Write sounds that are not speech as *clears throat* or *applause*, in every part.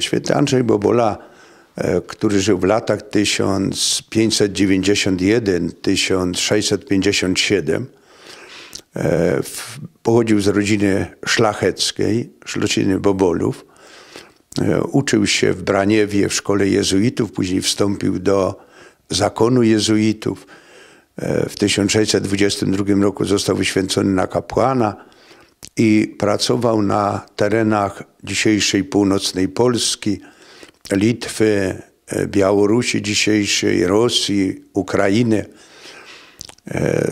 Święty Andrzej Bobola, e, który żył w latach 1591-1657, e, pochodził z rodziny szlacheckiej, rodziny Bobolów. E, uczył się w Braniewie w szkole jezuitów, później wstąpił do zakonu jezuitów. W 1622 roku został wyświęcony na kapłana i pracował na terenach dzisiejszej północnej Polski, Litwy, e, Białorusi dzisiejszej, Rosji, Ukrainy. E,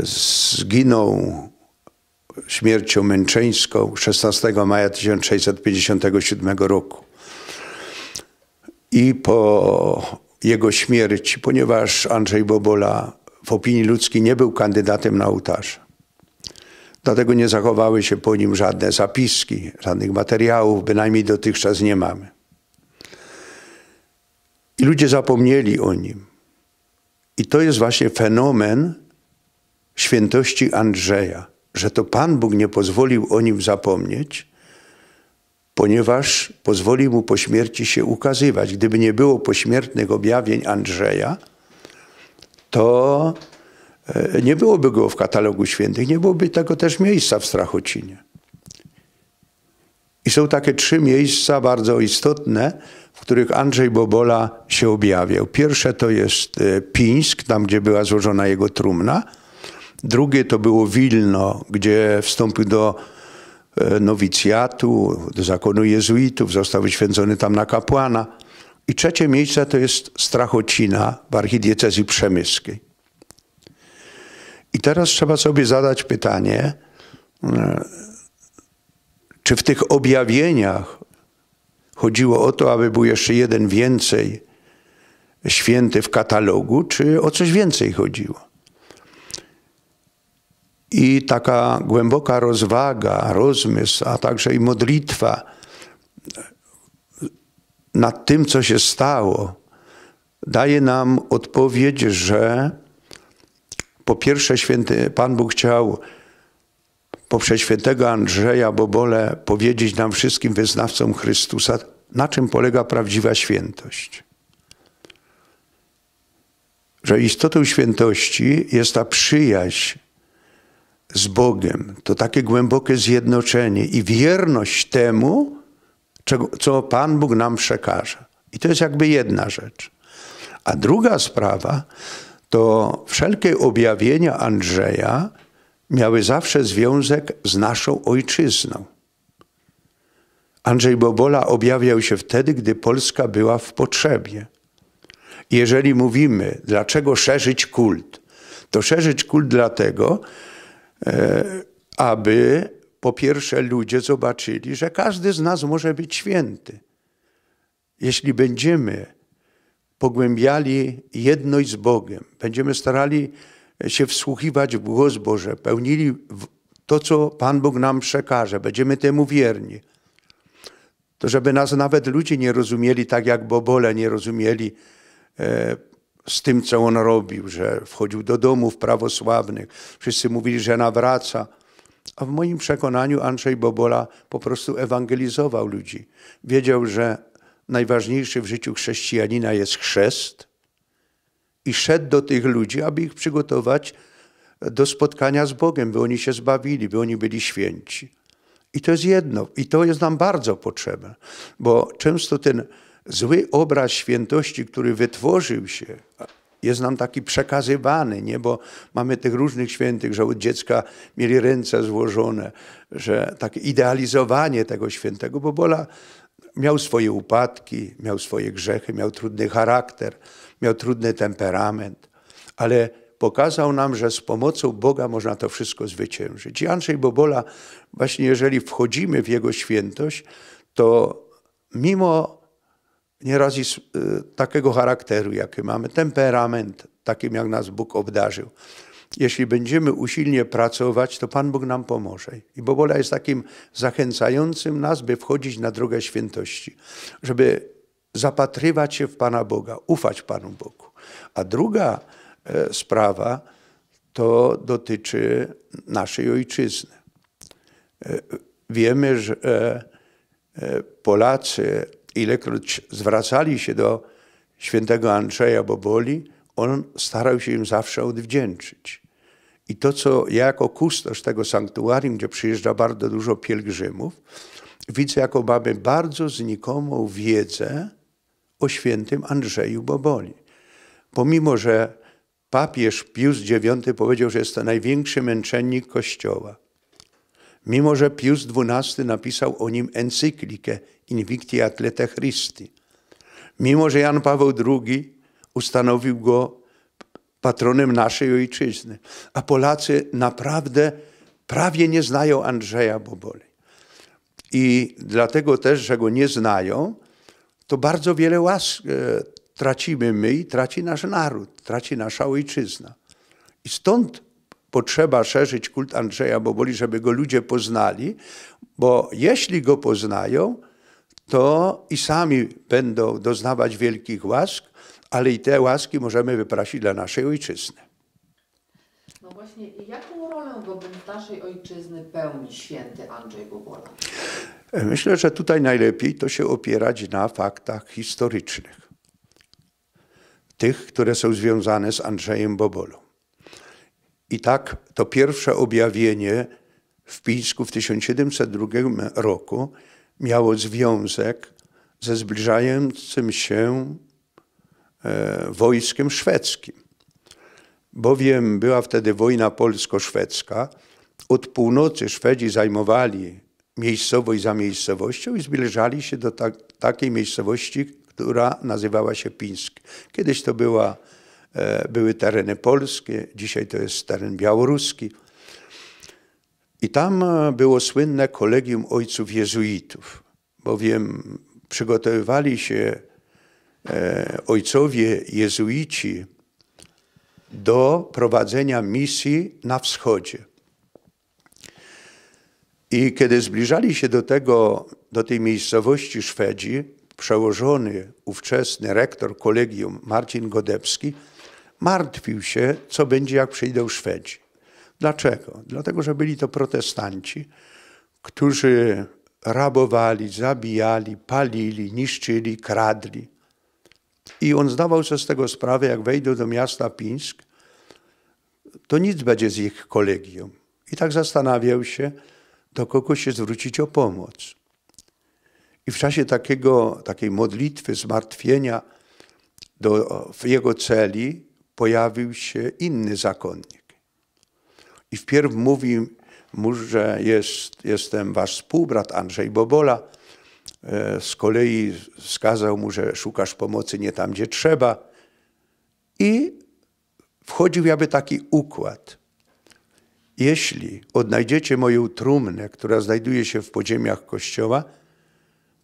zginął śmiercią męczeńską 16 maja 1657 roku. I po jego śmierci, ponieważ Andrzej Bobola w opinii ludzkiej nie był kandydatem na ołtarz, Dlatego nie zachowały się po nim żadne zapiski, żadnych materiałów, bynajmniej dotychczas nie mamy. I ludzie zapomnieli o nim. I to jest właśnie fenomen świętości Andrzeja, że to Pan Bóg nie pozwolił o nim zapomnieć, ponieważ pozwolił mu po śmierci się ukazywać. Gdyby nie było pośmiertnych objawień Andrzeja, to E, nie byłoby go w katalogu świętych, nie byłoby tego też miejsca w Strachocinie. I są takie trzy miejsca bardzo istotne, w których Andrzej Bobola się objawiał. Pierwsze to jest e, Pińsk, tam gdzie była złożona jego trumna. Drugie to było Wilno, gdzie wstąpił do e, nowicjatu, do zakonu jezuitów, został wyświęcony tam na kapłana. I trzecie miejsce to jest Strachocina w archidiecezji przemyskiej. I teraz trzeba sobie zadać pytanie, e, czy w tych objawieniach chodziło o to, aby był jeszcze jeden więcej święty w katalogu, czy o coś więcej chodziło? I taka głęboka rozwaga, rozmysł, a także i modlitwa nad tym, co się stało, daje nam odpowiedź, że po pierwsze, święty Pan Bóg chciał poprzez świętego Andrzeja Bobole powiedzieć nam wszystkim wyznawcom Chrystusa, na czym polega prawdziwa świętość. Że istotą świętości jest ta przyjaźń z Bogiem, to takie głębokie zjednoczenie i wierność temu, czego, co Pan Bóg nam przekaże. I to jest jakby jedna rzecz. A druga sprawa, to wszelkie objawienia Andrzeja miały zawsze związek z naszą ojczyzną. Andrzej Bobola objawiał się wtedy, gdy Polska była w potrzebie. Jeżeli mówimy, dlaczego szerzyć kult, to szerzyć kult dlatego, e, aby po pierwsze ludzie zobaczyli, że każdy z nas może być święty. Jeśli będziemy pogłębiali jedność z Bogiem, będziemy starali się wsłuchiwać w głos Boże, pełnili to, co Pan Bóg nam przekaże, będziemy temu wierni. To, żeby nas nawet ludzie nie rozumieli tak, jak Bobole nie rozumieli e, z tym, co on robił, że wchodził do domów prawosławnych. Wszyscy mówili, że nawraca. A w moim przekonaniu Andrzej Bobola po prostu ewangelizował ludzi. Wiedział, że najważniejszy w życiu chrześcijanina jest chrzest i szedł do tych ludzi, aby ich przygotować do spotkania z Bogiem, by oni się zbawili, by oni byli święci. I to jest jedno, i to jest nam bardzo potrzebne, bo często ten zły obraz świętości, który wytworzył się, jest nam taki przekazywany, nie? bo mamy tych różnych świętych, że od dziecka mieli ręce złożone, że takie idealizowanie tego świętego, bo Bola miał swoje upadki, miał swoje grzechy, miał trudny charakter, miał trudny temperament, ale pokazał nam, że z pomocą Boga można to wszystko zwyciężyć. I Andrzej Bobola, właśnie jeżeli wchodzimy w jego świętość, to mimo nieraz y, takiego charakteru, jaki mamy, temperament, takim jak nas Bóg obdarzył, jeśli będziemy usilnie pracować, to Pan Bóg nam pomoże. I Bobola jest takim zachęcającym nas, by wchodzić na drogę świętości, żeby zapatrywać się w Pana Boga, ufać Panu Bogu. A druga e, sprawa to dotyczy naszej ojczyzny. E, wiemy, że e, Polacy ilekroć zwracali się do świętego Andrzeja Boboli, on starał się im zawsze odwdzięczyć. I to, co ja jako kustosz tego sanktuarium, gdzie przyjeżdża bardzo dużo pielgrzymów, widzę, jako mamy bardzo znikomą wiedzę o świętym Andrzeju Boboli. Pomimo, że papież Pius IX powiedział, że jest to największy męczennik Kościoła, mimo, że Pius XII napisał o nim encyklikę Invicti Atlete Christi, mimo, że Jan Paweł II Ustanowił go patronem naszej ojczyzny. A Polacy naprawdę prawie nie znają Andrzeja Boboli. I dlatego też, że go nie znają, to bardzo wiele łask e, tracimy my i traci nasz naród, traci nasza ojczyzna. I stąd potrzeba szerzyć kult Andrzeja Boboli, żeby go ludzie poznali, bo jeśli go poznają, to i sami będą doznawać wielkich łask, ale i te łaski możemy wyprosić dla naszej ojczyzny. No właśnie, jaką rolę wobec naszej ojczyzny pełni święty Andrzej Bobola? Myślę, że tutaj najlepiej to się opierać na faktach historycznych. Tych, które są związane z Andrzejem Bobolą. I tak to pierwsze objawienie w Pińsku w 1702 roku miało związek ze zbliżającym się E, wojskiem szwedzkim, bowiem była wtedy wojna polsko-szwedzka. Od północy Szwedzi zajmowali miejscowość za miejscowością i zbliżali się do tak, takiej miejscowości, która nazywała się Pińsk. Kiedyś to była, e, były tereny polskie, dzisiaj to jest teren białoruski. I tam e, było słynne kolegium ojców jezuitów, bowiem przygotowywali się E, ojcowie jezuici do prowadzenia misji na wschodzie. I kiedy zbliżali się do tego, do tej miejscowości Szwedzi, przełożony, ówczesny rektor kolegium Marcin Godebski martwił się, co będzie, jak przyjdą Szwedzi. Dlaczego? Dlatego, że byli to protestanci, którzy rabowali, zabijali, palili, niszczyli, kradli. I on zdawał sobie z tego sprawę, jak wejdą do miasta Pińsk, to nic będzie z ich kolegium. I tak zastanawiał się, do kogo się zwrócić o pomoc. I w czasie takiego, takiej modlitwy, zmartwienia do, w jego celi pojawił się inny zakonnik. I wpierw mówi mu, że jest, jestem wasz współbrat Andrzej Bobola, E, z kolei skazał mu, że szukasz pomocy nie tam, gdzie trzeba. I wchodził jakby taki układ. Jeśli odnajdziecie moją trumnę, która znajduje się w podziemiach kościoła,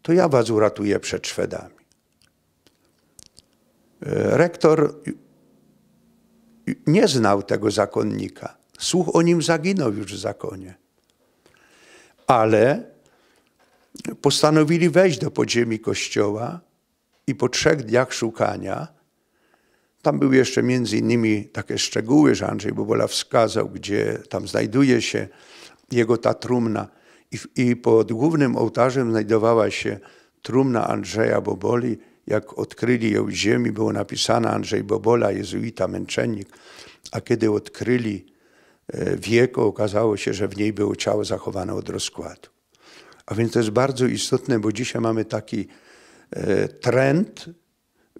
to ja was uratuję przed Szwedami. E, rektor nie znał tego zakonnika. Słuch o nim zaginął już w zakonie. Ale postanowili wejść do podziemi kościoła i po trzech dniach szukania, tam były jeszcze między innymi takie szczegóły, że Andrzej Bobola wskazał, gdzie tam znajduje się jego ta trumna I, i pod głównym ołtarzem znajdowała się trumna Andrzeja Boboli, jak odkryli ją w ziemi, było napisane Andrzej Bobola, jezuita, męczennik, a kiedy odkryli e, wieko, okazało się, że w niej było ciało zachowane od rozkładu. A więc to jest bardzo istotne, bo dzisiaj mamy taki e, trend,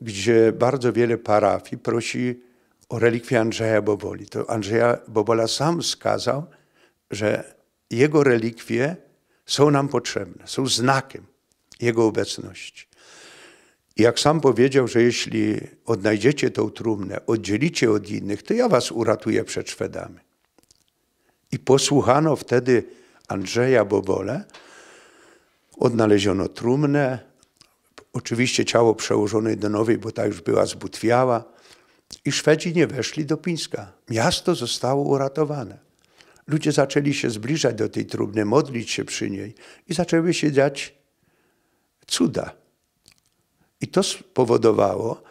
gdzie bardzo wiele parafii prosi o relikwię Andrzeja Boboli. To Andrzeja Bobola sam wskazał, że jego relikwie są nam potrzebne, są znakiem jego obecności. I jak sam powiedział, że jeśli odnajdziecie tą trumnę, oddzielicie od innych, to ja was uratuję przed Szwedami. I posłuchano wtedy Andrzeja Bobola. Odnaleziono trumnę, oczywiście ciało przełożonej do nowej, bo ta już była zbutwiała. I Szwedzi nie weszli do Pińska. Miasto zostało uratowane. Ludzie zaczęli się zbliżać do tej trumny, modlić się przy niej i zaczęły się dziać cuda. I to spowodowało,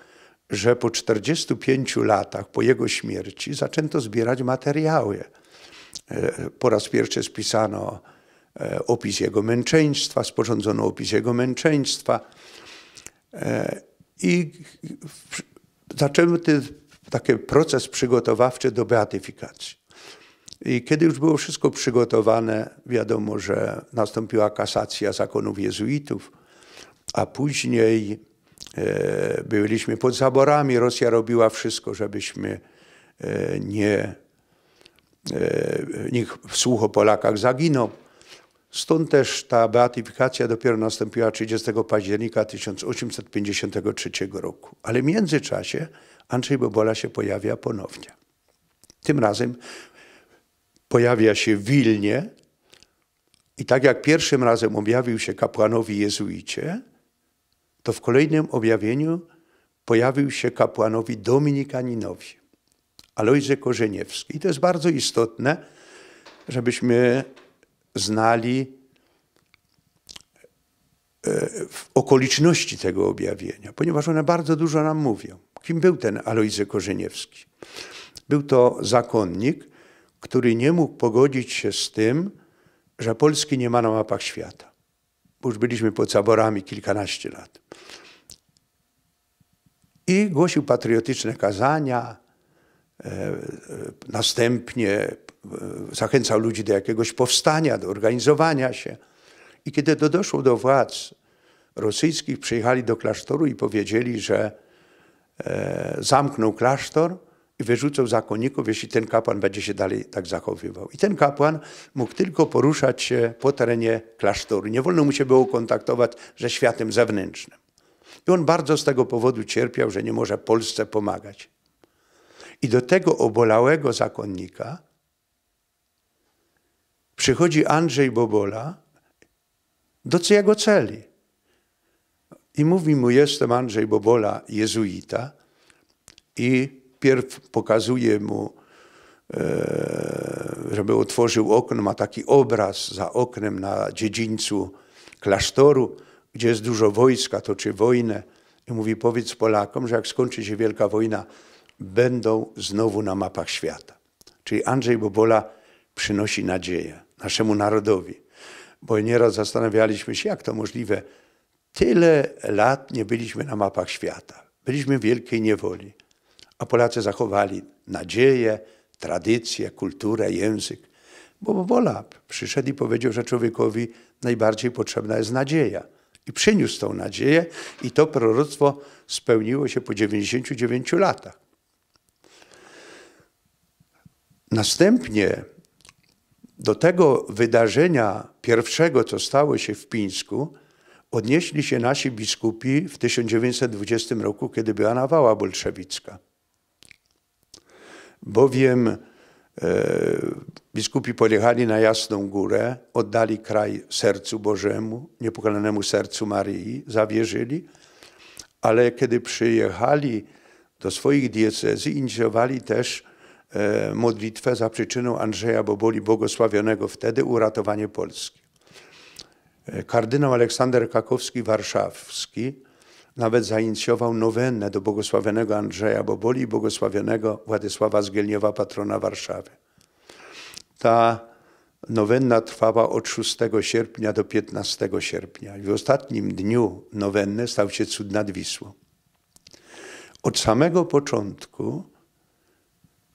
że po 45 latach po jego śmierci zaczęto zbierać materiały. E, po raz pierwszy spisano E, opis jego męczeństwa, sporządzono opis jego męczeństwa. E, I zaczęty taki proces przygotowawczy do beatyfikacji. I kiedy już było wszystko przygotowane, wiadomo, że nastąpiła kasacja zakonów jezuitów, a później e, byliśmy pod zaborami. Rosja robiła wszystko, żebyśmy e, nie, e, nikt słuch o Polakach zaginął. Stąd też ta beatyfikacja dopiero nastąpiła 30 października 1853 roku. Ale w międzyczasie Andrzej Bobola się pojawia ponownie. Tym razem pojawia się w Wilnie i tak jak pierwszym razem objawił się kapłanowi jezuicie, to w kolejnym objawieniu pojawił się kapłanowi dominikaninowi, Alojze Korzeniewski. I to jest bardzo istotne, żebyśmy znali e, okoliczności tego objawienia, ponieważ one bardzo dużo nam mówią. Kim był ten Alojzy Korzeniewski? Był to zakonnik, który nie mógł pogodzić się z tym, że Polski nie ma na mapach świata. Bo już byliśmy pod zaborami kilkanaście lat. I głosił patriotyczne kazania, e, e, następnie E, zachęcał ludzi do jakiegoś powstania, do organizowania się. I kiedy to doszło do władz rosyjskich, przyjechali do klasztoru i powiedzieli, że e, zamkną zamknął klasztor i wyrzucą zakonników, jeśli ten kapłan będzie się dalej tak zachowywał. I ten kapłan mógł tylko poruszać się po terenie klasztoru. Nie wolno mu się było kontaktować ze światem zewnętrznym. I on bardzo z tego powodu cierpiał, że nie może Polsce pomagać. I do tego obolałego zakonnika przychodzi Andrzej Bobola do jego celi i mówi mu, jestem Andrzej Bobola, jezuita i pierw pokazuje mu, e, żeby otworzył okno, ma taki obraz za oknem na dziedzińcu klasztoru, gdzie jest dużo wojska, toczy wojnę i mówi, powiedz Polakom, że jak skończy się wielka wojna, będą znowu na mapach świata. Czyli Andrzej Bobola przynosi nadzieję naszemu narodowi. Bo nieraz zastanawialiśmy się, jak to możliwe. Tyle lat nie byliśmy na mapach świata. Byliśmy w wielkiej niewoli, a Polacy zachowali nadzieję, tradycję, kulturę, język. Bo Wola przyszedł i powiedział, że człowiekowi najbardziej potrzebna jest nadzieja. I przyniósł tą nadzieję i to proroctwo spełniło się po 99 latach. Następnie do tego wydarzenia pierwszego, co stało się w Pińsku, odnieśli się nasi biskupi w 1920 roku, kiedy była nawała bolszewicka. Bowiem e, biskupi pojechali na Jasną Górę, oddali kraj sercu Bożemu, niepokalanemu sercu Maryi, zawierzyli, ale kiedy przyjechali do swoich diecezji, inicjowali też E, modlitwę za przyczyną Andrzeja Boboli błogosławionego wtedy uratowanie Polski. E, kardynał Aleksander Kakowski Warszawski nawet zainicjował nowennę do błogosławionego Andrzeja Boboli i błogosławionego Władysława Zgielniowa, patrona Warszawy. Ta nowenna trwała od 6 sierpnia do 15 sierpnia w ostatnim dniu nowenny stał się cud nad Wisłą. Od samego początku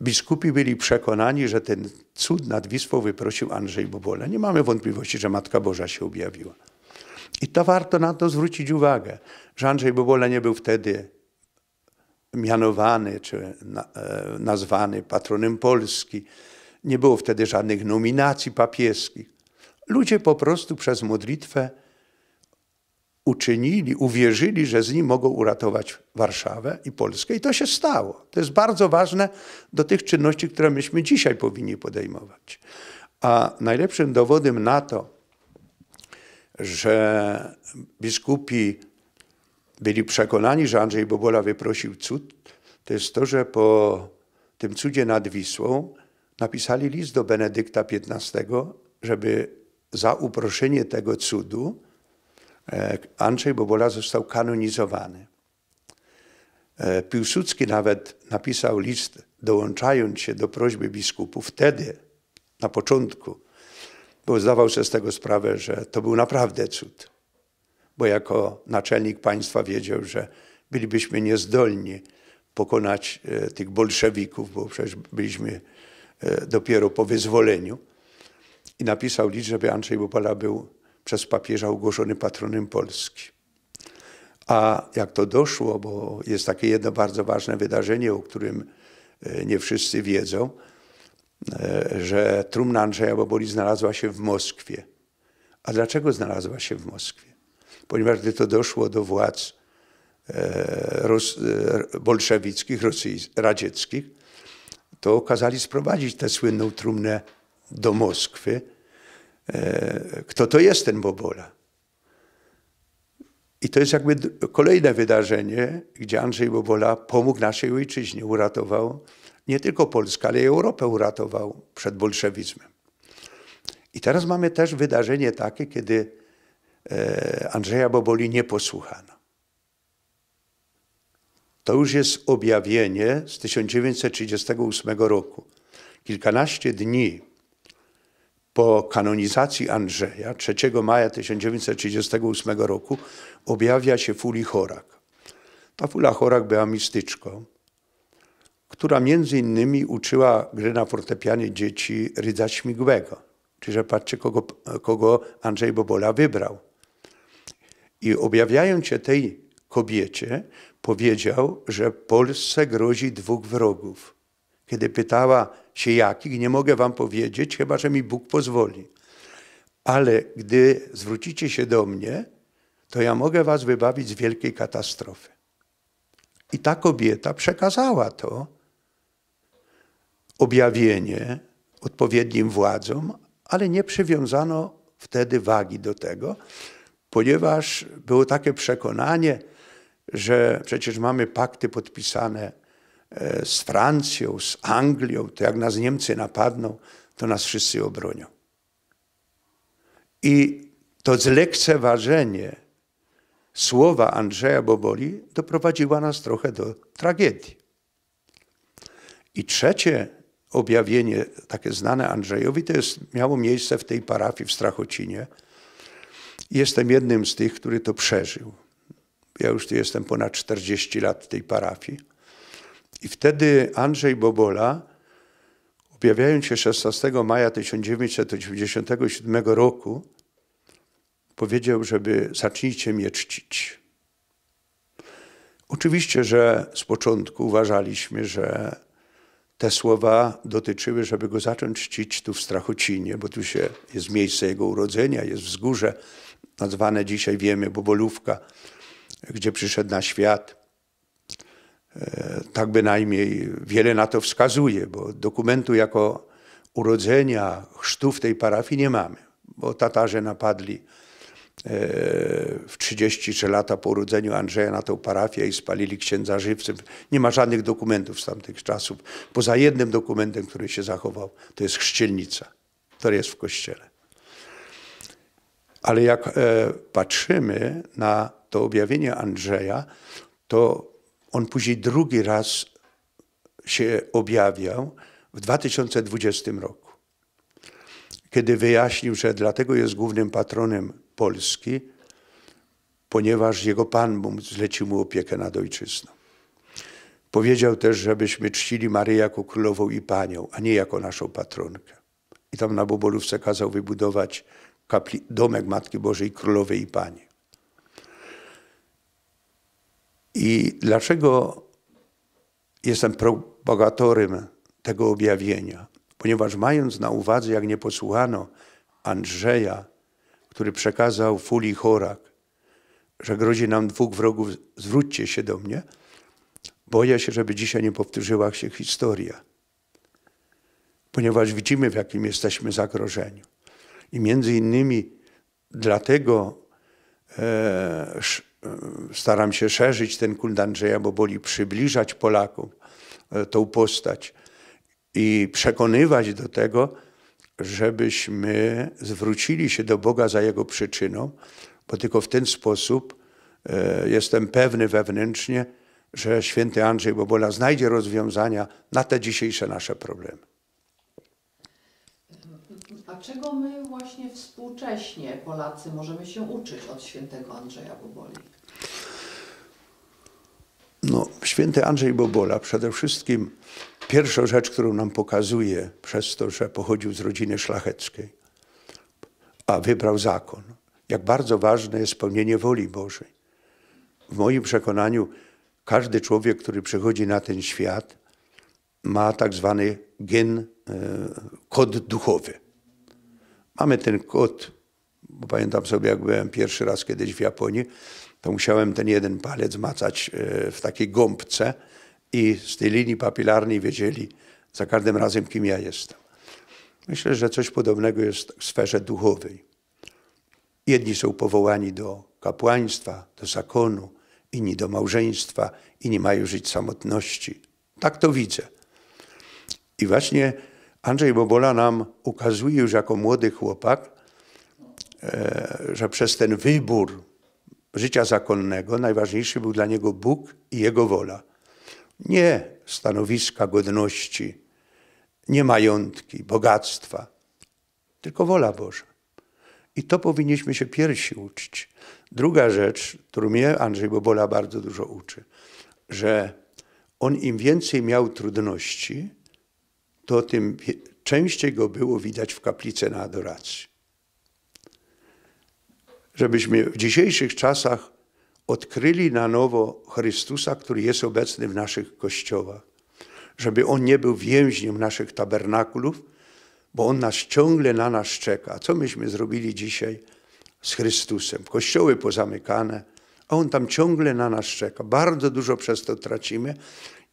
Biskupi byli przekonani, że ten cud nad Wisłą wyprosił Andrzej Bobola. Nie mamy wątpliwości, że Matka Boża się objawiła. I to warto na to zwrócić uwagę, że Andrzej Bobola nie był wtedy mianowany czy e, nazwany patronem Polski. Nie było wtedy żadnych nominacji papieskich. Ludzie po prostu przez modlitwę uczynili, uwierzyli, że z nim mogą uratować Warszawę i Polskę. I to się stało. To jest bardzo ważne do tych czynności, które myśmy dzisiaj powinni podejmować. A najlepszym dowodem na to, że biskupi byli przekonani, że Andrzej Bobola wyprosił cud, to jest to, że po tym cudzie nad Wisłą napisali list do Benedykta XV, żeby za uproszenie tego cudu E, Andrzej Bobola został kanonizowany. E, Piłsudski nawet napisał list, dołączając się do prośby biskupów wtedy, na początku, bo zdawał się z tego sprawę, że to był naprawdę cud. Bo jako naczelnik państwa wiedział, że bylibyśmy niezdolni pokonać e, tych bolszewików, bo przecież byliśmy dopiero po wyzwoleniu. I napisał list, żeby Andrzej Bobola był przez papieża ogłoszony patronem Polski. A jak to doszło, bo jest takie jedno bardzo ważne wydarzenie, o którym e, nie wszyscy wiedzą, e, że trumna Andrzeja Boboli znalazła się w Moskwie. A dlaczego znalazła się w Moskwie? Ponieważ gdy to doszło do władz e, bolszewickich, rosyjskich, radzieckich, to kazali sprowadzić tę słynną trumnę do Moskwy, E, kto to jest ten Bobola. I to jest jakby kolejne wydarzenie, gdzie Andrzej Bobola pomógł naszej ojczyźnie, uratował nie tylko Polskę, ale i Europę uratował przed bolszewizmem. I teraz mamy też wydarzenie takie, kiedy e, Andrzeja Boboli nie posłuchano. To już jest objawienie z 1938 roku. Kilkanaście dni po kanonizacji Andrzeja 3 maja 1938 roku objawia się Fuli Chorak. Ta Fula Chorak była mistyczką, która między innymi uczyła gry na fortepianie dzieci Rydza Śmigłego. Czyli, że patrzcie, kogo, kogo Andrzej Bobola wybrał. I objawiając się tej kobiecie, powiedział, że Polsce grozi dwóch wrogów. Kiedy pytała, czy jakich, nie mogę wam powiedzieć, chyba że mi Bóg pozwoli. Ale gdy zwrócicie się do mnie, to ja mogę was wybawić z wielkiej katastrofy. I ta kobieta przekazała to objawienie odpowiednim władzom, ale nie przywiązano wtedy wagi do tego, ponieważ było takie przekonanie, że przecież mamy pakty podpisane E, z Francją, z Anglią, to jak nas Niemcy napadną, to nas wszyscy obronią. I to zlekceważenie słowa Andrzeja Boboli doprowadziło nas trochę do tragedii. I trzecie objawienie, takie znane Andrzejowi, to jest, miało miejsce w tej parafii w Strachocinie. Jestem jednym z tych, który to przeżył. Ja już tu jestem ponad 40 lat w tej parafii. I wtedy Andrzej Bobola, objawiając się 16 maja 1997 roku, powiedział, żeby zacznijcie mnie czcić. Oczywiście, że z początku uważaliśmy, że te słowa dotyczyły, żeby go zacząć czcić tu w Strachocinie, bo tu się jest miejsce jego urodzenia, jest wzgórze, nazwane dzisiaj wiemy Bobolówka, gdzie przyszedł na świat. E, tak bynajmniej wiele na to wskazuje, bo dokumentu jako urodzenia, chrztu w tej parafii nie mamy, bo Tatarze napadli e, w 33 lata po urodzeniu Andrzeja na tę parafię i spalili księdza żywcem. Nie ma żadnych dokumentów z tamtych czasów, poza jednym dokumentem, który się zachował, to jest chrzcielnica, która jest w kościele. Ale jak e, patrzymy na to objawienie Andrzeja, to on później drugi raz się objawiał w 2020 roku, kiedy wyjaśnił, że dlatego jest głównym patronem Polski, ponieważ jego Pan zlecił mu opiekę nad ojczyzną. Powiedział też, żebyśmy czcili Maryję jako królową i panią, a nie jako naszą patronkę. I tam na Bobolówce kazał wybudować kapli, domek Matki Bożej Królowej i Pani. I dlaczego jestem propagatorem tego objawienia? Ponieważ mając na uwadze, jak nie posłuchano Andrzeja, który przekazał Fuli Chorak, że grozi nam dwóch wrogów, zwróćcie się do mnie, boję się, żeby dzisiaj nie powtórzyła się historia. Ponieważ widzimy, w jakim jesteśmy zagrożeniu. I między innymi dlatego e, staram się szerzyć ten kult Andrzeja Boboli, przybliżać Polakom e, tą postać i przekonywać do tego, żebyśmy zwrócili się do Boga za Jego przyczyną, bo tylko w ten sposób e, jestem pewny wewnętrznie, że święty Andrzej Bobola znajdzie rozwiązania na te dzisiejsze nasze problemy. Dlaczego my właśnie współcześnie Polacy możemy się uczyć od świętego Andrzeja Boboli? No, święty Andrzej Bobola przede wszystkim pierwszą rzecz, którą nam pokazuje przez to, że pochodził z rodziny szlacheckiej, a wybrał zakon, jak bardzo ważne jest spełnienie woli Bożej. W moim przekonaniu każdy człowiek, który przychodzi na ten świat, ma tak zwany gen, e, kod duchowy. Mamy ten kod, bo pamiętam sobie, jak byłem pierwszy raz kiedyś w Japonii, to musiałem ten jeden palec macać e, w takiej gąbce i z tej linii papilarnej wiedzieli za każdym razem, kim ja jestem. Myślę, że coś podobnego jest w sferze duchowej. Jedni są powołani do kapłaństwa, do zakonu, inni do małżeństwa, inni mają żyć samotności. Tak to widzę. I właśnie Andrzej Bobola nam ukazuje już jako młody chłopak, e, że przez ten wybór życia zakonnego najważniejszy był dla niego Bóg i jego wola. Nie stanowiska godności, nie majątki, bogactwa, tylko wola Boża. I to powinniśmy się piersi uczyć. Druga rzecz, którą mnie Andrzej Bobola bardzo dużo uczy, że on im więcej miał trudności, to tym częściej go było widać w kaplicy na adoracji. Żebyśmy w dzisiejszych czasach odkryli na nowo Chrystusa, który jest obecny w naszych kościołach. Żeby On nie był więźniem naszych tabernakulów, bo On nas ciągle na nas czeka. A co myśmy zrobili dzisiaj z Chrystusem? Kościoły pozamykane, a On tam ciągle na nas czeka. Bardzo dużo przez to tracimy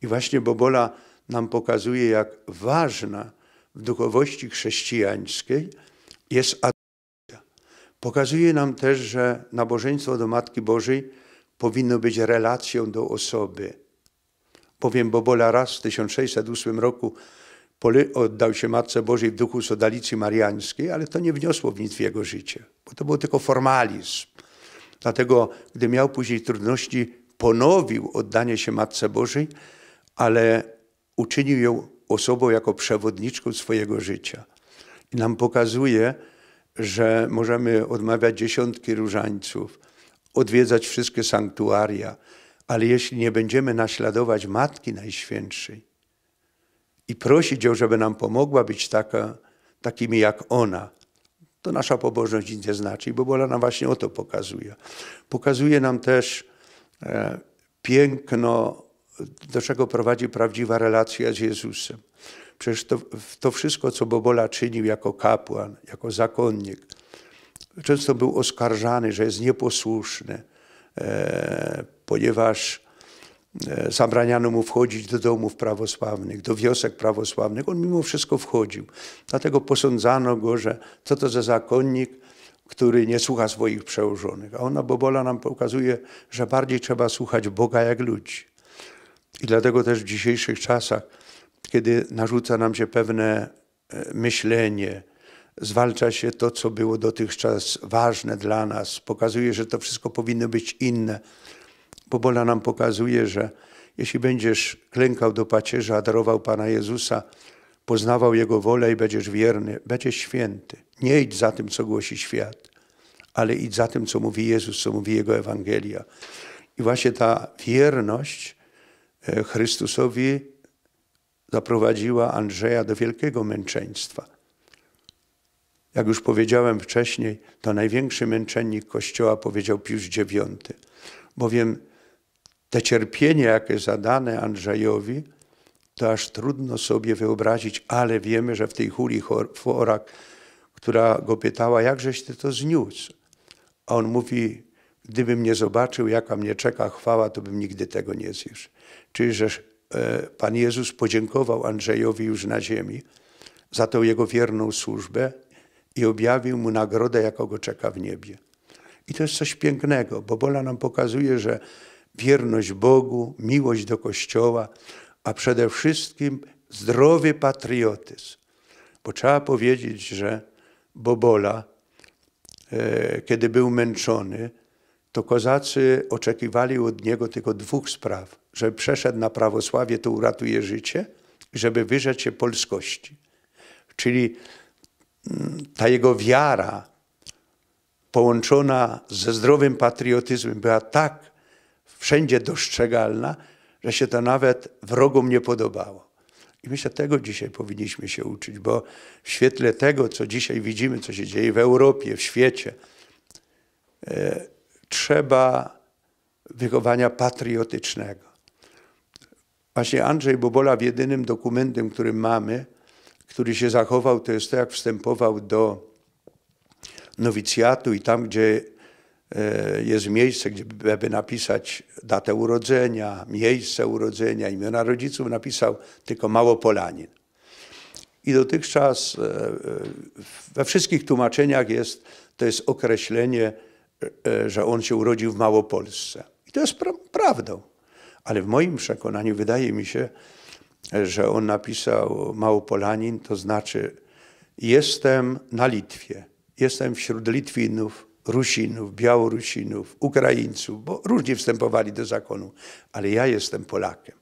i właśnie Bobola nam pokazuje, jak ważna w duchowości chrześcijańskiej jest adoracja. Pokazuje nam też, że nabożeństwo do Matki Bożej powinno być relacją do osoby. Powiem, Bobola raz w 1608 roku oddał się Matce Bożej w duchu sodalicy mariańskiej, ale to nie wniosło w nic w jego życie, bo to był tylko formalizm. Dlatego, gdy miał później trudności, ponowił oddanie się Matce Bożej, ale uczynił ją osobą jako przewodniczką swojego życia. I nam pokazuje, że możemy odmawiać dziesiątki różańców, odwiedzać wszystkie sanktuaria, ale jeśli nie będziemy naśladować Matki Najświętszej i prosić ją, żeby nam pomogła być taka, takimi jak ona, to nasza pobożność nic nie znaczy. bo Bola nam właśnie o to pokazuje. Pokazuje nam też e, piękno do czego prowadzi prawdziwa relacja z Jezusem. Przecież to, to wszystko, co Bobola czynił jako kapłan, jako zakonnik, często był oskarżany, że jest nieposłuszny, e, ponieważ e, zabraniano mu wchodzić do domów prawosławnych, do wiosek prawosławnych. On mimo wszystko wchodził. Dlatego posądzano go, że co to za zakonnik, który nie słucha swoich przełożonych. A ona Bobola nam pokazuje, że bardziej trzeba słuchać Boga jak ludzi. I dlatego też w dzisiejszych czasach, kiedy narzuca nam się pewne e, myślenie, zwalcza się to, co było dotychczas ważne dla nas, pokazuje, że to wszystko powinno być inne. Pobola nam pokazuje, że jeśli będziesz klękał do pacierza, darował Pana Jezusa, poznawał Jego wolę i będziesz wierny, będziesz święty. Nie idź za tym, co głosi świat, ale idź za tym, co mówi Jezus, co mówi Jego Ewangelia. I właśnie ta wierność E, Chrystusowi zaprowadziła Andrzeja do wielkiego męczeństwa. Jak już powiedziałem wcześniej, to największy męczennik Kościoła powiedział Pius IX, bowiem te cierpienie, jakie zadane Andrzejowi, to aż trudno sobie wyobrazić, ale wiemy, że w tej huli forak, która go pytała, jakżeś ty to zniósł? A on mówi, gdybym nie zobaczył, jaka mnie czeka chwała, to bym nigdy tego nie zjeszł czyli że e, Pan Jezus podziękował Andrzejowi już na ziemi za tą jego wierną służbę i objawił mu nagrodę, jaką go czeka w niebie. I to jest coś pięknego, bo Bola nam pokazuje, że wierność Bogu, miłość do Kościoła, a przede wszystkim zdrowy patriotyzm. Bo trzeba powiedzieć, że Bobola, e, kiedy był męczony, to kozacy oczekiwali od niego tylko dwóch spraw. Że przeszedł na prawosławie, to uratuje życie, żeby wyrzec się polskości. Czyli mm, ta jego wiara połączona ze zdrowym patriotyzmem była tak wszędzie dostrzegalna, że się to nawet wrogom nie podobało. I myślę, tego dzisiaj powinniśmy się uczyć, bo w świetle tego, co dzisiaj widzimy, co się dzieje w Europie, w świecie, e, trzeba wychowania patriotycznego. Właśnie Andrzej Bobola w jedynym dokumentem, który mamy, który się zachował, to jest to, jak wstępował do nowicjatu i tam, gdzie e, jest miejsce, gdzie by napisać datę urodzenia, miejsce urodzenia, imiona rodziców, napisał tylko Małopolanin. I dotychczas e, e, we wszystkich tłumaczeniach jest, to jest określenie E, że on się urodził w Małopolsce. I to jest pra prawdą. Ale w moim przekonaniu wydaje mi się, że on napisał Małopolanin, to znaczy jestem na Litwie, jestem wśród Litwinów, Rusinów, Białorusinów, Ukraińców, bo różni wstępowali do zakonu, ale ja jestem Polakiem.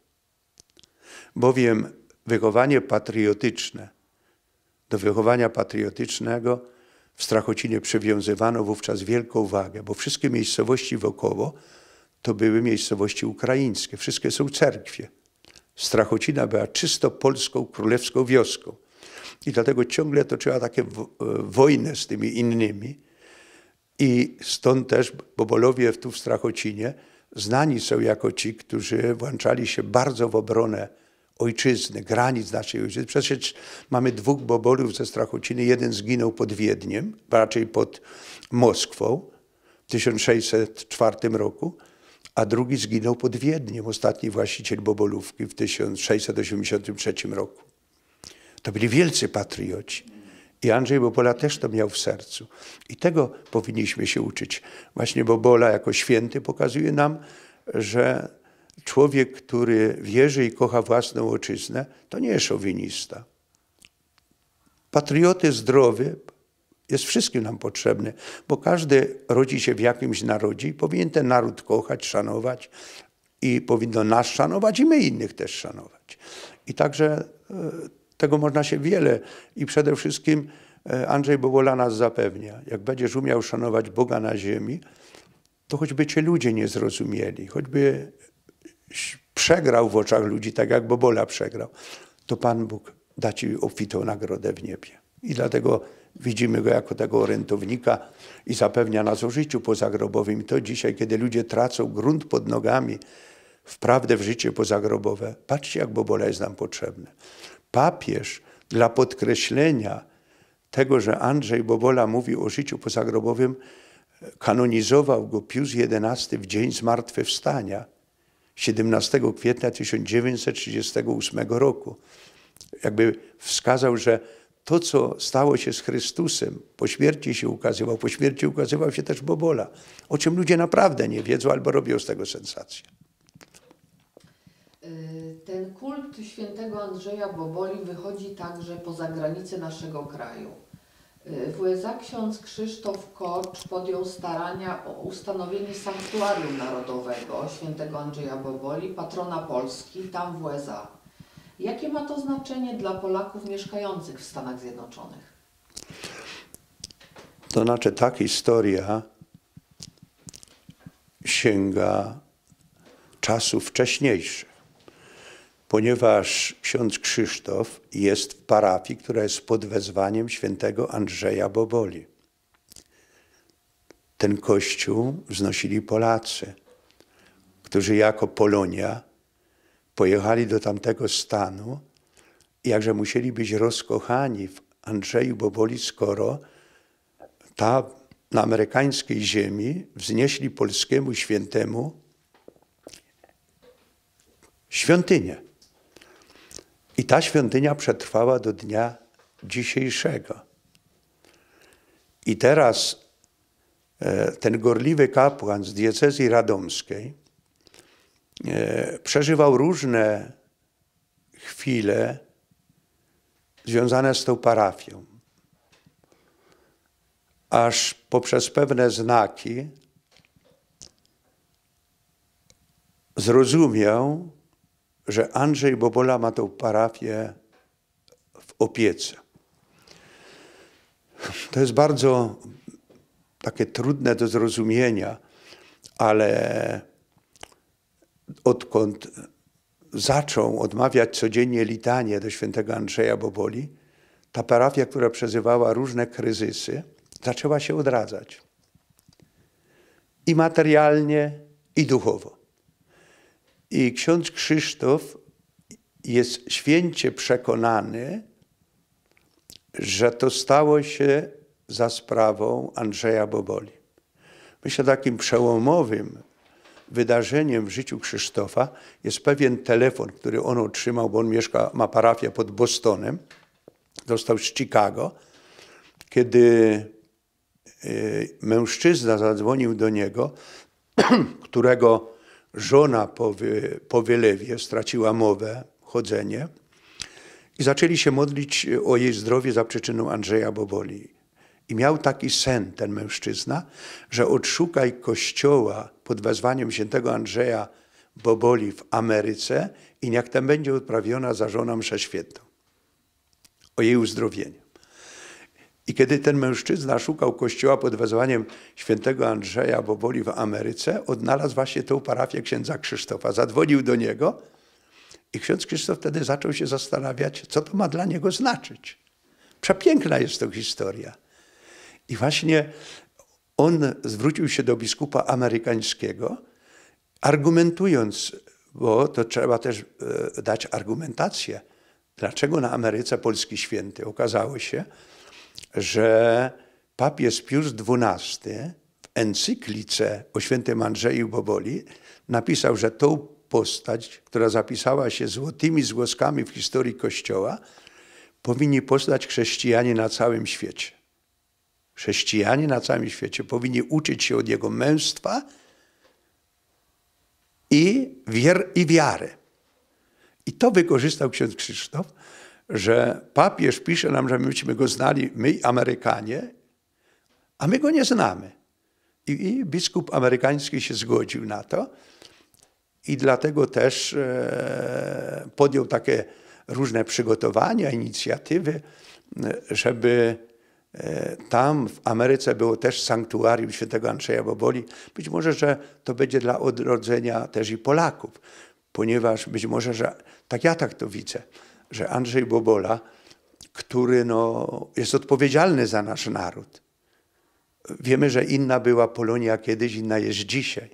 Bowiem wychowanie patriotyczne, do wychowania patriotycznego w Strachocinie przywiązywano wówczas wielką wagę, bo wszystkie miejscowości wokoło to były miejscowości ukraińskie. Wszystkie są cerkwie. Strachocina była czysto polską królewską wioską. I dlatego ciągle toczyła takie e, wojnę z tymi innymi. I stąd też Bobolowie tu w Strachocinie znani są jako ci, którzy włączali się bardzo w obronę ojczyzny, granic naszej ojczyzny. Przecież mamy dwóch bobolów ze Strachociny. Jeden zginął pod Wiedniem, raczej pod Moskwą w 1604 roku, a drugi zginął pod Wiedniem, ostatni właściciel bobolówki w 1683 roku. To byli wielcy patrioci. I Andrzej Bobola też to miał w sercu. I tego powinniśmy się uczyć. Właśnie Bobola jako święty pokazuje nam, że człowiek, który wierzy i kocha własną ojczyznę, to nie jest szowinista. Patrioty zdrowy jest wszystkim nam potrzebny, bo każdy rodzi się w jakimś narodzie i powinien ten naród kochać, szanować i powinno nas szanować i my innych też szanować. I także e, tego można się wiele i przede wszystkim e, Andrzej Bobola nas zapewnia, jak będziesz umiał szanować Boga na ziemi, to choćby cię ludzie nie zrozumieli, choćby przegrał w oczach ludzi, tak jak Bobola przegrał, to Pan Bóg da ci obfitą nagrodę w niebie. I dlatego widzimy go jako tego rentownika i zapewnia nas o życiu pozagrobowym. To dzisiaj, kiedy ludzie tracą grunt pod nogami, wprawdę w życie pozagrobowe, patrzcie, jak Bobola jest nam potrzebny. Papież dla podkreślenia tego, że Andrzej Bobola mówi o życiu pozagrobowym, kanonizował go Pius XI w dzień zmartwychwstania 17 kwietnia 1938 roku. Jakby wskazał, że to, co stało się z Chrystusem, po śmierci się ukazywał, po śmierci ukazywał się też Bobola, o czym ludzie naprawdę nie wiedzą albo robią z tego sensację. Y, ten kult świętego Andrzeja Boboli wychodzi także poza granice naszego kraju. W USA ksiądz Krzysztof Kocz podjął starania o ustanowienie sanktuarium narodowego świętego Andrzeja Boboli, patrona Polski, tam w USA. Jakie ma to znaczenie dla Polaków mieszkających w Stanach Zjednoczonych? To znaczy ta historia sięga czasów wcześniejszych ponieważ ksiądz Krzysztof jest w parafii, która jest pod wezwaniem świętego Andrzeja Boboli. Ten kościół wznosili Polacy, którzy jako Polonia pojechali do tamtego stanu, jakże musieli być rozkochani w Andrzeju Boboli, skoro ta na amerykańskiej ziemi wznieśli polskiemu świętemu świątynię. I ta świątynia przetrwała do dnia dzisiejszego. I teraz e, ten gorliwy kapłan z diecezji radomskiej e, przeżywał różne chwile związane z tą parafią. Aż poprzez pewne znaki zrozumiał, że Andrzej Bobola ma tą parafię w opiece. To jest bardzo takie trudne do zrozumienia, ale odkąd zaczął odmawiać codziennie litanie do świętego Andrzeja Boboli, ta parafia, która przeżywała różne kryzysy, zaczęła się odradzać. I materialnie, i duchowo. I ksiądz Krzysztof jest święcie przekonany, że to stało się za sprawą Andrzeja Boboli. Myślę, takim przełomowym wydarzeniem w życiu Krzysztofa jest pewien telefon, który on otrzymał, bo on mieszka, ma parafię pod Bostonem, dostał z Chicago, kiedy y, mężczyzna zadzwonił do niego, *clears throat* którego Żona po, wy, po wylewie straciła mowę, chodzenie i zaczęli się modlić o jej zdrowie za przyczyną Andrzeja Boboli. I miał taki sen ten mężczyzna, że odszukaj kościoła pod wezwaniem świętego Andrzeja Boboli w Ameryce i niech tam będzie odprawiona za żoną msza świętą. O jej uzdrowienie. I kiedy ten mężczyzna szukał kościoła pod wezwaniem świętego Andrzeja Boboli w Ameryce, odnalazł właśnie tą parafię księdza Krzysztofa. Zadzwonił do niego i ksiądz Krzysztof wtedy zaczął się zastanawiać, co to ma dla niego znaczyć. Przepiękna jest to historia. I właśnie on zwrócił się do biskupa amerykańskiego, argumentując, bo to trzeba też e, dać argumentację, dlaczego na Ameryce polski święty. Okazało się, że papież Pius XII w encyklice o świętym Andrzeju Boboli napisał, że tą postać, która zapisała się złotymi zgłoskami w historii Kościoła, powinni poznać chrześcijanie na całym świecie. Chrześcijanie na całym świecie powinni uczyć się od jego męstwa i, wier, i wiary. I to wykorzystał ksiądz Krzysztof że papież pisze nam, że myśmy go znali, my Amerykanie, a my go nie znamy. I, I, biskup amerykański się zgodził na to i dlatego też e, podjął takie różne przygotowania, inicjatywy, e, żeby e, tam w Ameryce było też sanktuarium świętego Andrzeja Boboli. Być może, że to będzie dla odrodzenia też i Polaków, ponieważ być może, że tak ja tak to widzę że Andrzej Bobola, który no, jest odpowiedzialny za nasz naród. Wiemy, że inna była Polonia kiedyś, inna jest dzisiaj.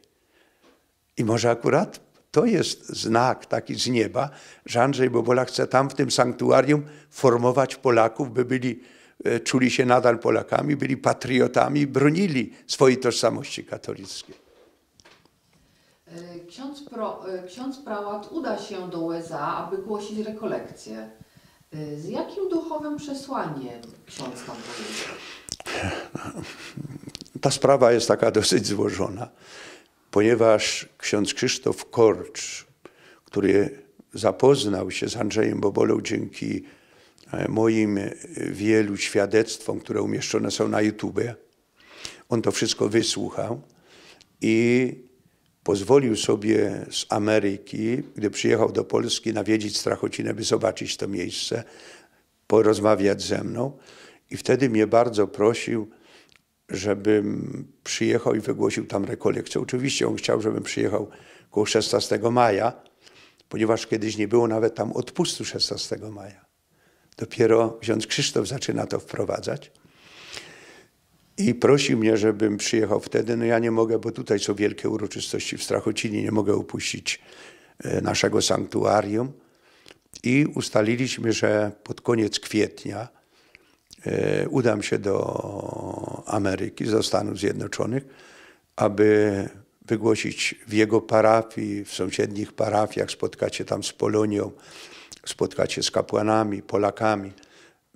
I może akurat to jest znak taki z nieba, że Andrzej Bobola chce tam w tym sanktuarium formować Polaków, by byli, e, czuli się nadal Polakami, byli patriotami, bronili swojej tożsamości katolickiej. E, ksiądz, pro, e, ksiądz prałat uda się do USA, aby głosić rekolekcję. E, z jakim duchowym przesłaniem ksiądz tam pojedzie? *laughs* Ta sprawa jest taka dosyć złożona, ponieważ ksiądz Krzysztof Korcz, który zapoznał się z Andrzejem Bobolą dzięki moim wielu świadectwom, które umieszczone są na YouTube, on to wszystko wysłuchał i pozwolił sobie z Ameryki, gdy przyjechał do Polski, nawiedzić Strachocinę, by zobaczyć to miejsce, porozmawiać ze mną. I wtedy mnie bardzo prosił, żebym przyjechał i wygłosił tam rekolekcję. Oczywiście on chciał, żebym przyjechał koło 16 maja, ponieważ kiedyś nie było nawet tam odpustu 16 maja. Dopiero ksiądz Krzysztof zaczyna to wprowadzać i prosił mnie, żebym przyjechał wtedy. No ja nie mogę, bo tutaj są wielkie uroczystości w Strachocinie, nie mogę opuścić e, naszego sanktuarium. I ustaliliśmy, że pod koniec kwietnia e, udam się do Ameryki, do Stanów Zjednoczonych, aby wygłosić w jego parafii, w sąsiednich parafiach, spotkacie tam z Polonią, spotkacie z kapłanami, Polakami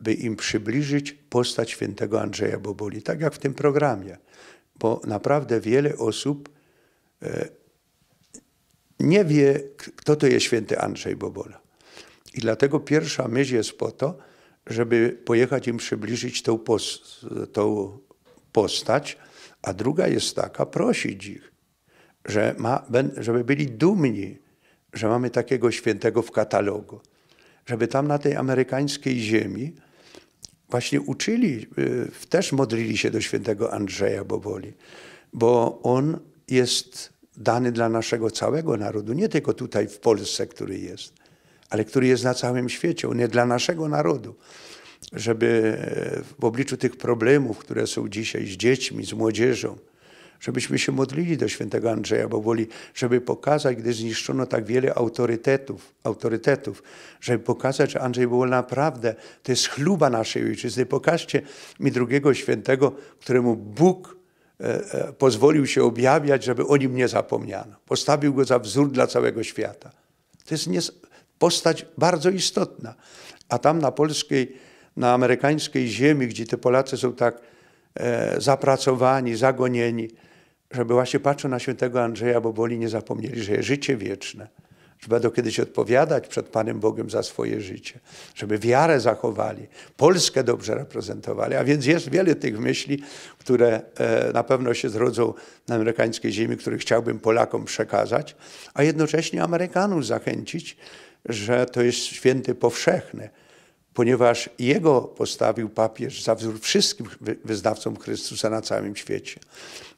by im przybliżyć postać świętego Andrzeja Boboli, tak jak w tym programie. Bo naprawdę wiele osób e, nie wie, kto to jest święty Andrzej Bobola. I dlatego pierwsza myśl jest po to, żeby pojechać im przybliżyć tą, post tą postać, a druga jest taka, prosić ich, że ma, żeby byli dumni, że mamy takiego świętego w katalogu, żeby tam na tej amerykańskiej ziemi właśnie uczyli, y, też modlili się do świętego Andrzeja Boboli, bo on jest dany dla naszego całego narodu, nie tylko tutaj w Polsce, który jest, ale który jest na całym świecie, on jest dla naszego narodu. Żeby e, w obliczu tych problemów, które są dzisiaj z dziećmi, z młodzieżą, żebyśmy się modlili do świętego Andrzeja woli, żeby pokazać, gdy zniszczono tak wiele autorytetów, autorytetów żeby pokazać, że Andrzej był naprawdę to jest chluba naszej ojczyzny. Pokażcie mi drugiego świętego, któremu Bóg e, e, pozwolił się objawiać, żeby o nim nie zapomniano. Postawił go za wzór dla całego świata. To jest postać bardzo istotna. A tam na polskiej, na amerykańskiej ziemi, gdzie te Polacy są tak e, zapracowani, zagonieni, żeby właśnie patrzył na świętego Andrzeja, bo boli nie zapomnieli, że jest życie wieczne, że będą kiedyś odpowiadać przed Panem Bogiem za swoje życie, żeby wiarę zachowali, Polskę dobrze reprezentowali. A więc jest wiele tych myśli, które e, na pewno się zrodzą na amerykańskiej ziemi, które chciałbym Polakom przekazać, a jednocześnie Amerykanów zachęcić, że to jest święty powszechny ponieważ jego postawił papież za wzór wszystkim wyznawcom Chrystusa na całym świecie.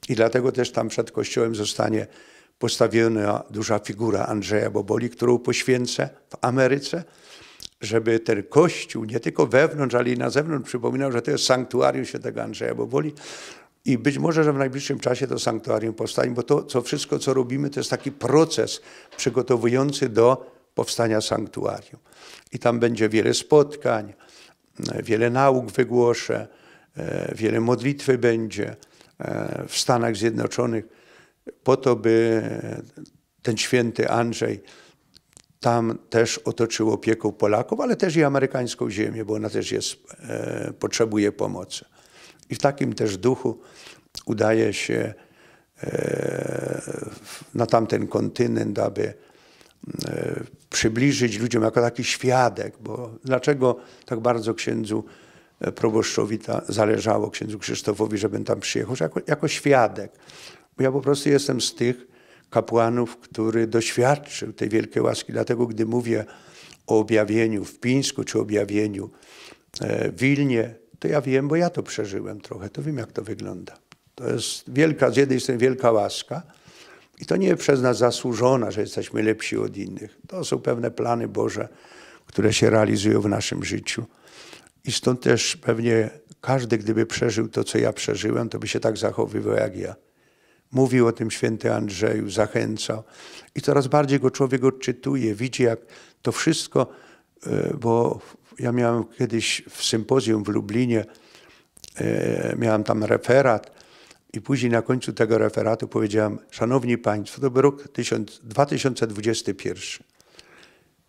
I dlatego też tam przed kościołem zostanie postawiona duża figura Andrzeja Boboli, którą poświęcę w Ameryce, żeby ten kościół nie tylko wewnątrz, ale i na zewnątrz przypominał, że to jest sanktuarium świętego Andrzeja Boboli. I być może, że w najbliższym czasie to sanktuarium powstanie, bo to co, wszystko, co robimy, to jest taki proces przygotowujący do powstania sanktuarium. I tam będzie wiele spotkań, e, wiele nauk wygłoszę, e, wiele modlitwy będzie e, w Stanach Zjednoczonych, po to, by ten święty Andrzej tam też otoczył opieką Polaków, ale też i amerykańską ziemię, bo ona też jest, potrzebuje pomocy. I w takim też duchu udaje się na tamten kontynent, aby E, przybliżyć ludziom jako taki świadek, bo dlaczego tak bardzo księdzu e, proboszczowi ta, zależało, księdzu Krzysztofowi, żebym tam przyjechał, jako, jako świadek. Bo ja po prostu jestem z tych kapłanów, który doświadczył tej wielkiej łaski. Dlatego gdy mówię o objawieniu w Pińsku czy objawieniu e, w Wilnie, to ja wiem, bo ja to przeżyłem trochę, to wiem jak to wygląda. To jest wielka, z jednej strony wielka łaska, i to nie przez nas zasłużona, że jesteśmy lepsi od innych. To są pewne plany Boże, które się realizują w naszym życiu. I stąd też pewnie każdy, gdyby przeżył to, co ja przeżyłem, to by się tak zachowywał jak ja. Mówił o tym święty Andrzeju, zachęcał. I coraz bardziej go człowiek odczytuje, widzi jak to wszystko, e, bo ja miałem kiedyś w sympozjum w Lublinie, e, miałem tam referat i później na końcu tego referatu powiedziałem, Szanowni Państwo, to był rok 2021.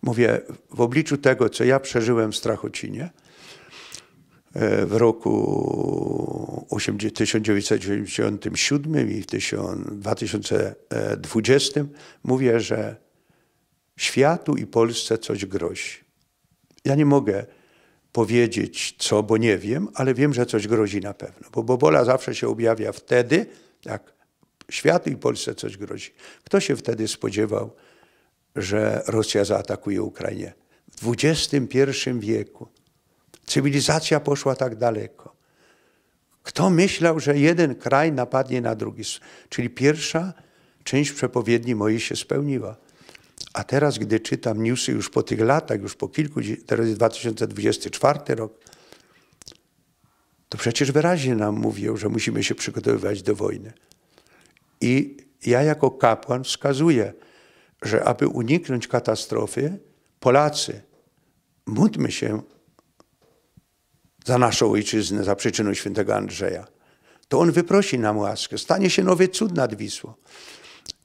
Mówię, w obliczu tego, co ja przeżyłem w Strachocinie e, w roku 1997 i w 2020, e, mówię, że światu i Polsce coś grozi. Ja nie mogę powiedzieć co, bo nie wiem, ale wiem, że coś grozi na pewno. Bo bobola zawsze się objawia wtedy, jak światu i Polsce coś grozi. Kto się wtedy spodziewał, że Rosja zaatakuje Ukrainę? W XXI wieku cywilizacja poszła tak daleko. Kto myślał, że jeden kraj napadnie na drugi? Czyli pierwsza część przepowiedni mojej się spełniła. A teraz, gdy czytam newsy już po tych latach, już po kilku, teraz jest 2024 rok, to przecież wyraźnie nam mówią, że musimy się przygotowywać do wojny. I ja jako kapłan wskazuję, że aby uniknąć katastrofy, Polacy, módlmy się za naszą ojczyznę, za przyczyną świętego Andrzeja. To on wyprosi nam łaskę, stanie się nowy cud nad Wisłą.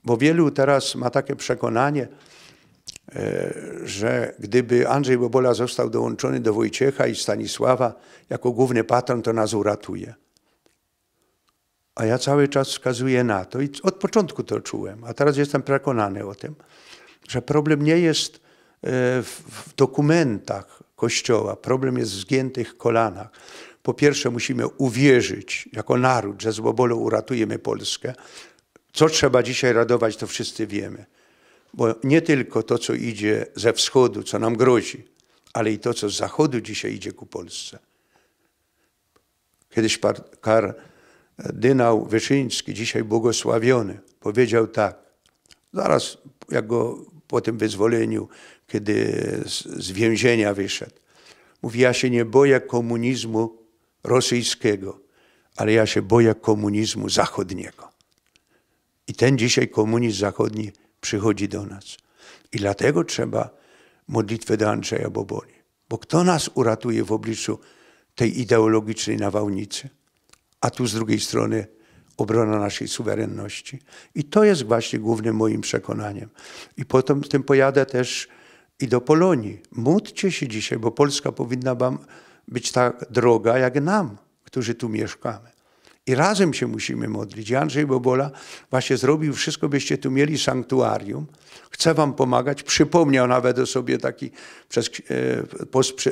Bo wielu teraz ma takie przekonanie, E, że gdyby Andrzej Bobola został dołączony do Wojciecha i Stanisława jako główny patron, to nas uratuje. A ja cały czas wskazuję na to i od początku to czułem, a teraz jestem przekonany o tym, że problem nie jest e, w dokumentach Kościoła, problem jest w zgiętych kolanach. Po pierwsze musimy uwierzyć jako naród, że z Bobolą uratujemy Polskę. Co trzeba dzisiaj radować, to wszyscy wiemy. Bo nie tylko to, co idzie ze wschodu, co nam grozi, ale i to, co z zachodu dzisiaj idzie ku Polsce. Kiedyś kardynał Wyszyński, dzisiaj błogosławiony, powiedział tak, zaraz jak go po tym wyzwoleniu, kiedy z, więzienia wyszedł. Mówi, ja się nie boję komunizmu rosyjskiego, ale ja się boję komunizmu zachodniego. I ten dzisiaj komunizm zachodni przychodzi do nas. I dlatego trzeba modlitwę do Andrzeja Boboli. Bo kto nas uratuje w obliczu tej ideologicznej nawałnicy? A tu z drugiej strony obrona naszej suwerenności. I to jest właśnie głównym moim przekonaniem. I potem tym pojadę też i do Polonii. Módlcie się dzisiaj, bo Polska powinna wam być tak droga jak nam, którzy tu mieszkamy. I razem się musimy modlić. I Andrzej Bobola właśnie zrobił wszystko, byście tu mieli sanktuarium. Chcę wam pomagać. Przypomniał nawet o sobie taki przez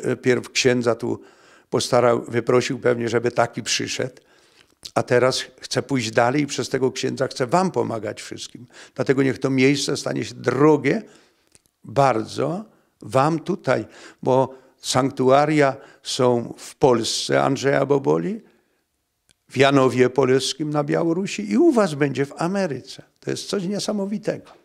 e, e, pierw księdza tu postarał, wyprosił pewnie, żeby taki przyszedł. A teraz chcę pójść dalej i przez tego księdza chcę wam pomagać wszystkim. Dlatego niech to miejsce stanie się drogie bardzo wam tutaj, bo sanktuaria są w Polsce Andrzeja Boboli, w Janowie Poleskim na Białorusi i u was będzie w Ameryce. To jest coś niesamowitego.